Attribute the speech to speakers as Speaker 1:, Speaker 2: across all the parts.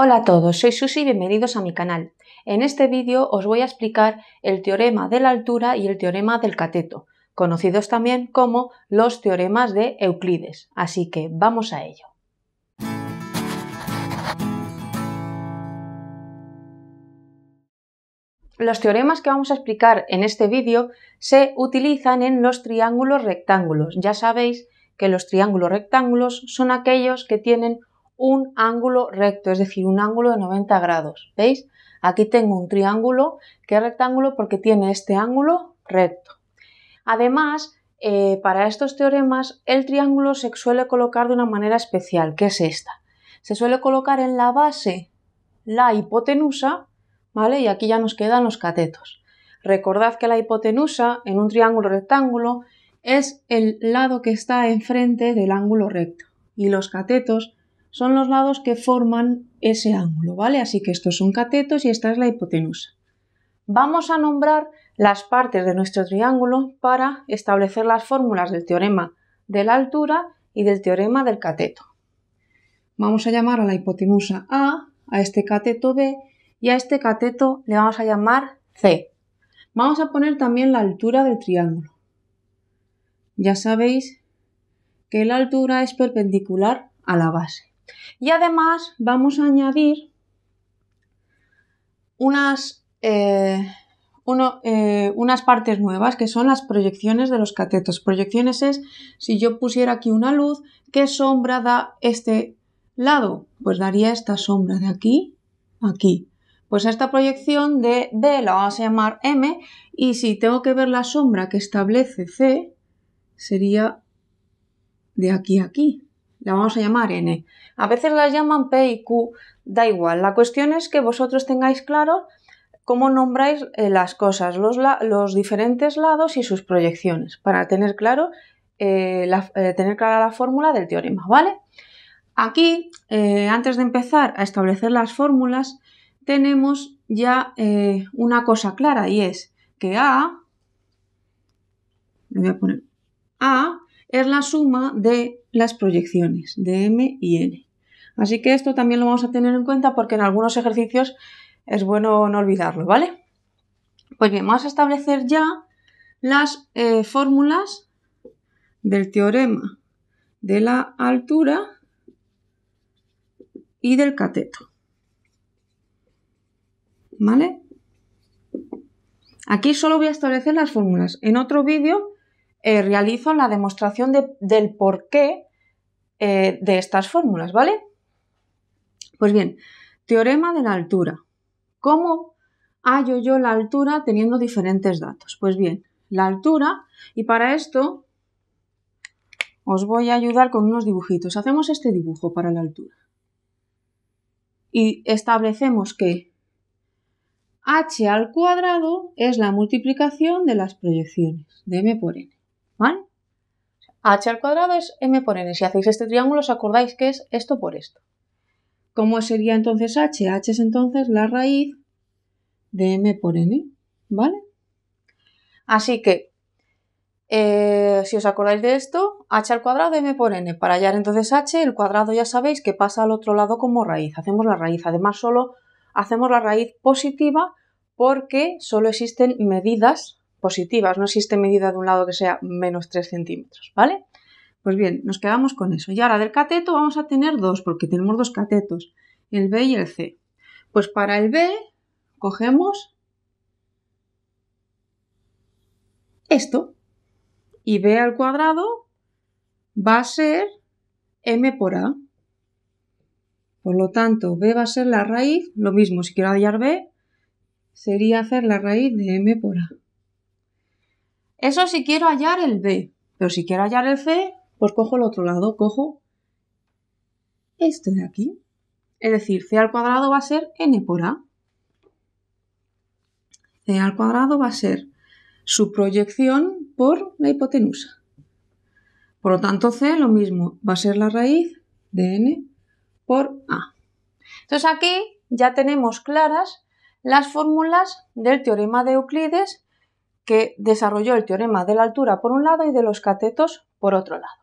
Speaker 1: Hola a todos, soy Susi y bienvenidos a mi canal. En este vídeo os voy a explicar el teorema de la altura y el teorema del cateto, conocidos también como los teoremas de Euclides. Así que vamos a ello. Los teoremas que vamos a explicar en este vídeo se utilizan en los triángulos rectángulos. Ya sabéis que los triángulos rectángulos son aquellos que tienen un ángulo recto, es decir, un ángulo de 90 grados. ¿Veis? Aquí tengo un triángulo que es rectángulo porque tiene este ángulo recto. Además, eh, para estos teoremas el triángulo se suele colocar de una manera especial, que es esta. Se suele colocar en la base la hipotenusa, ¿vale? Y aquí ya nos quedan los catetos. Recordad que la hipotenusa en un triángulo rectángulo es el lado que está enfrente del ángulo recto y los catetos son los lados que forman ese ángulo, ¿vale? Así que estos son catetos y esta es la hipotenusa. Vamos a nombrar las partes de nuestro triángulo para establecer las fórmulas del teorema de la altura y del teorema del cateto. Vamos a llamar a la hipotenusa A, a este cateto B y a este cateto le vamos a llamar C. Vamos a poner también la altura del triángulo. Ya sabéis que la altura es perpendicular a la base. Y además vamos a añadir eh, eh, unas, partes nuevas que son las proyecciones de los catetos. Proyecciones es si yo pusiera aquí una luz, ¿qué sombra da este lado? Pues daría esta sombra de aquí, aquí. Pues esta proyección de D la vamos a llamar M y si tengo que ver la sombra que establece C, sería de aquí a aquí la vamos a llamar N. A veces las llaman P y Q, da igual. La cuestión es que vosotros tengáis claro cómo nombráis eh, las cosas, los, los, diferentes lados y sus proyecciones, para tener, claro, eh, eh, tener clara la fórmula del teorema, ¿vale? Aquí, antes de empezar a establecer las fórmulas, tenemos ya una cosa clara y es que A, voy a poner A, es la suma de las proyecciones de M y N. Así que esto también lo vamos a tener en cuenta porque en algunos ejercicios es bueno no olvidarlo, ¿vale? Pues bien, vamos a establecer ya las eh, fórmulas del teorema de la altura y del cateto. ¿Vale? Aquí solo voy a establecer las fórmulas. En otro vídeo eh, realizo la demostración del porqué eh, de estas fórmulas, ¿vale? Pues bien, teorema de la altura. ¿Cómo hallo yo la altura teniendo diferentes datos? Pues bien, la altura, y para esto os voy a ayudar con unos dibujitos. Hacemos este dibujo para la altura. Y establecemos que h al cuadrado es la multiplicación de las proyecciones de m por n. ¿Vale? h al cuadrado es m por n. Si hacéis este triángulo os acordáis que es esto por esto. ¿Cómo sería entonces h? h es entonces la raíz de m por n, ¿vale? Así que, eh, si os acordáis de esto, h al cuadrado m por n. Para hallar entonces h, el cuadrado ya sabéis que pasa al otro lado como raíz. Hacemos la raíz. Además, solo hacemos la raíz positiva porque solo existen medidas positivas, no existe medida de un lado que sea menos 3 centímetros, ¿vale? Pues bien, nos quedamos con eso. Y ahora del cateto vamos a tener dos, porque tenemos dos catetos, el B y el C. Pues para el B cogemos esto, y B al cuadrado va a ser m por a. Por lo tanto, b va a ser la raíz, lo mismo, si quiero hallar b, sería hacer la raíz de m por a. Eso si quiero hallar el B. Pero si quiero hallar el C, pues cojo el otro lado, cojo esto de aquí. Es decir, C al cuadrado va a ser N por A. C al cuadrado va a ser su proyección por la hipotenusa. Por lo tanto, C lo mismo, va a ser la raíz de N por A. Entonces aquí ya tenemos claras las fórmulas del teorema de Euclides que desarrolló el teorema de la altura por un lado y de los catetos por otro lado.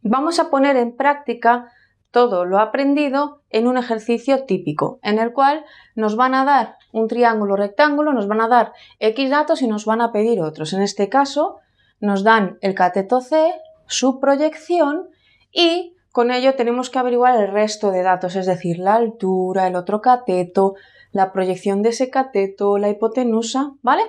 Speaker 1: Vamos a poner en práctica todo lo aprendido en un ejercicio típico, en el cual nos van a dar un triángulo rectángulo, nos van a dar X datos y nos van a pedir otros. En este caso, nos dan el cateto C, su proyección y con ello tenemos que averiguar el resto de datos, es decir, la altura, el otro cateto, la proyección de ese cateto, la hipotenusa, ¿vale?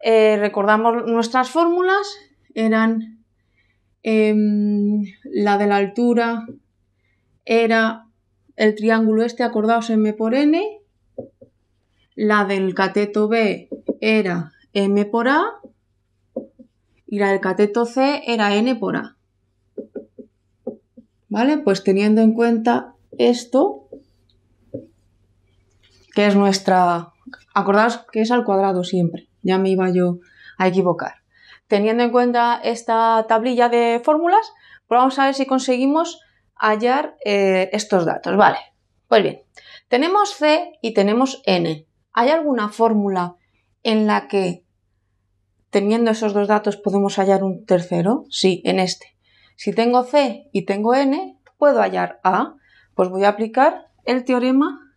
Speaker 1: Eh, recordamos nuestras fórmulas, eran em, la de la altura, era el triángulo este, acordaos, m por n, la del cateto B era m por a y la del cateto C era n por a. ¿Vale? Pues teniendo en cuenta esto, que es nuestra... Acordaos que es al cuadrado siempre, ya me iba yo a equivocar. Teniendo en cuenta esta tablilla de fórmulas, pues vamos a ver si conseguimos hallar eh, estos datos. Vale, pues bien, tenemos C y tenemos N. ¿Hay alguna fórmula en la que teniendo esos dos datos podemos hallar un tercero? Sí, en este. Si tengo C y tengo N, puedo hallar A. Pues voy a aplicar el teorema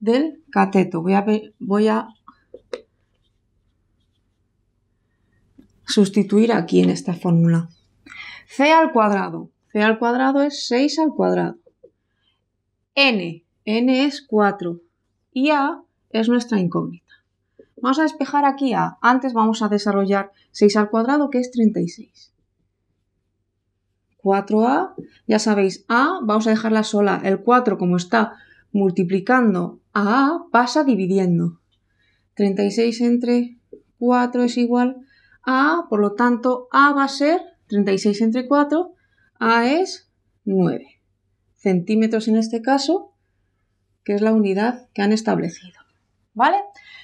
Speaker 1: del cateto. Voy a, sustituir aquí en esta fórmula. C al cuadrado. C al cuadrado es 6 al cuadrado. N. N es 4. Y A es nuestra incógnita. Vamos a despejar aquí A. Antes vamos a desarrollar 6 al cuadrado, que es 36. 4a, ya sabéis, a vamos a dejarla sola. El 4, como está multiplicando a a, pasa dividiendo. 36 entre 4 es igual a a, por lo tanto, a va a ser 36 entre 4, a es 9 centímetros en este caso, que es la unidad que han establecido. ¿Vale?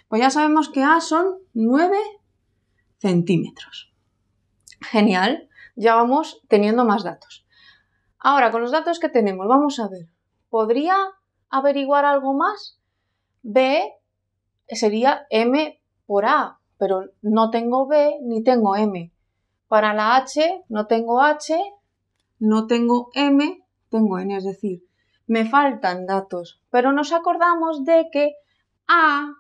Speaker 1: Pues ya sabemos que A son 9 centímetros. Genial ya vamos teniendo más datos. Ahora, con los datos que tenemos, vamos a ver. ¿Podría averiguar algo más? B sería M por A, pero no tengo B ni tengo M. Para la H no tengo H, no tengo M, tengo N, es decir, me faltan datos, pero nos acordamos de que A,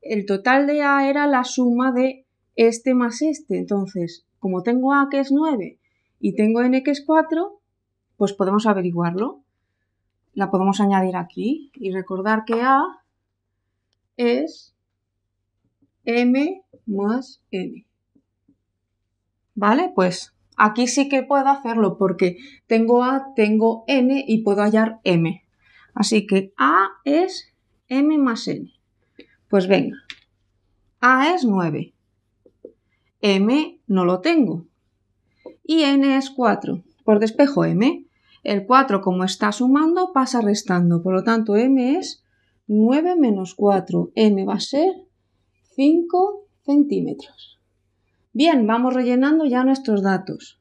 Speaker 1: el total de A era la suma de este más este, entonces como tengo A que es 9 y tengo N que es 4, pues podemos averiguarlo. La podemos añadir aquí y recordar que A es M más N. ¿Vale? Pues aquí sí que puedo hacerlo porque tengo A, tengo N y puedo hallar M. Así que A es M más N. Pues venga, A es 9, M no lo tengo. Y n es 4. Por despejo m, el 4 como está sumando pasa restando, por lo tanto m es 9 menos 4, n va a ser 5 centímetros. Bien, vamos rellenando ya nuestros datos.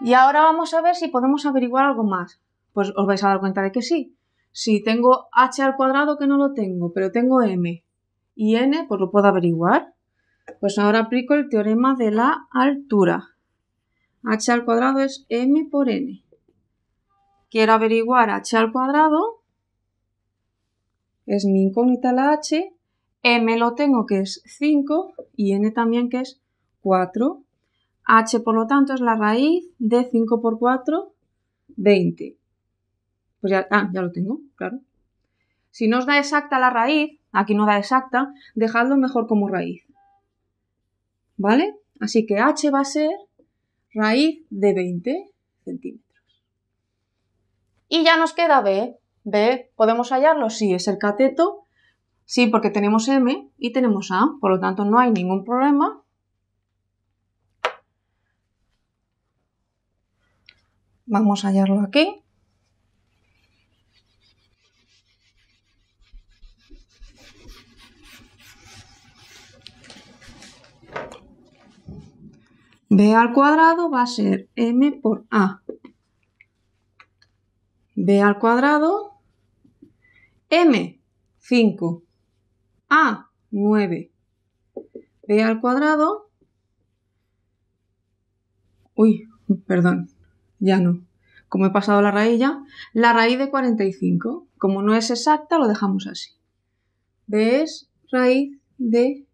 Speaker 1: Y ahora vamos a ver si podemos averiguar algo más. Pues os vais a dar cuenta de que sí. Si tengo h al cuadrado que no lo tengo, pero tengo m y n, pues lo puedo averiguar. Pues ahora aplico el teorema de la altura. h al cuadrado es m por n. Quiero averiguar h al cuadrado. Es mi incógnita la h. m lo tengo que es 5 y n también que es 4. h por lo tanto es la raíz de 5 por 4, 20. Pues ya, ah, ya lo tengo, claro. Si no os da exacta la raíz, aquí no da exacta, dejadlo mejor como raíz. ¿vale? Así que h va a ser raíz de 20 centímetros. Y ya nos queda b. b, ¿podemos hallarlo? Sí, es el cateto. Sí, porque tenemos m y tenemos a, por lo tanto no hay ningún problema. Vamos a hallarlo aquí. b al cuadrado va a ser m por a. b al cuadrado, m 5, a 9, b al cuadrado, uy, perdón, ya no, como he pasado la raíz ya, la raíz de 45, como no es exacta lo dejamos así. b es raíz de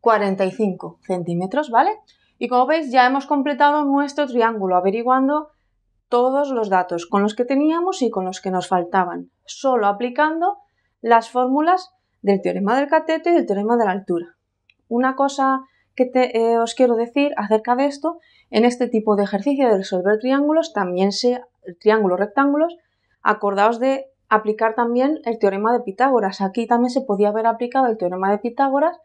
Speaker 1: 45 centímetros, ¿vale? Y como veis ya hemos completado nuestro triángulo averiguando todos los datos con los que teníamos y con los que nos faltaban, solo aplicando las fórmulas del teorema del cateto y del teorema de la altura. Una cosa que eh, os quiero decir acerca de esto, en este tipo de ejercicio de resolver triángulos, también se, triángulos rectángulos, acordaos de aplicar también el teorema de Pitágoras. Aquí también se podía haber aplicado el teorema de Pitágoras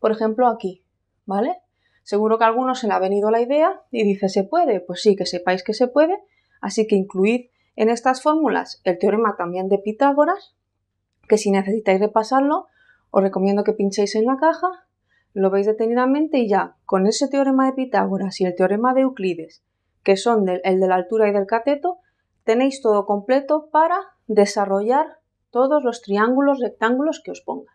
Speaker 1: por ejemplo, aquí, ¿vale? Seguro que a algunos se le ha venido la idea y dice, ¿se puede? Pues sí, que sepáis que se puede, así que incluid en estas fórmulas el teorema también de Pitágoras, que si necesitáis repasarlo, os recomiendo que pinchéis en la caja, lo veis detenidamente y ya, con ese teorema de Pitágoras y el teorema de Euclides, que son el de la altura y del cateto, tenéis todo completo para desarrollar todos los triángulos rectángulos que os pongan.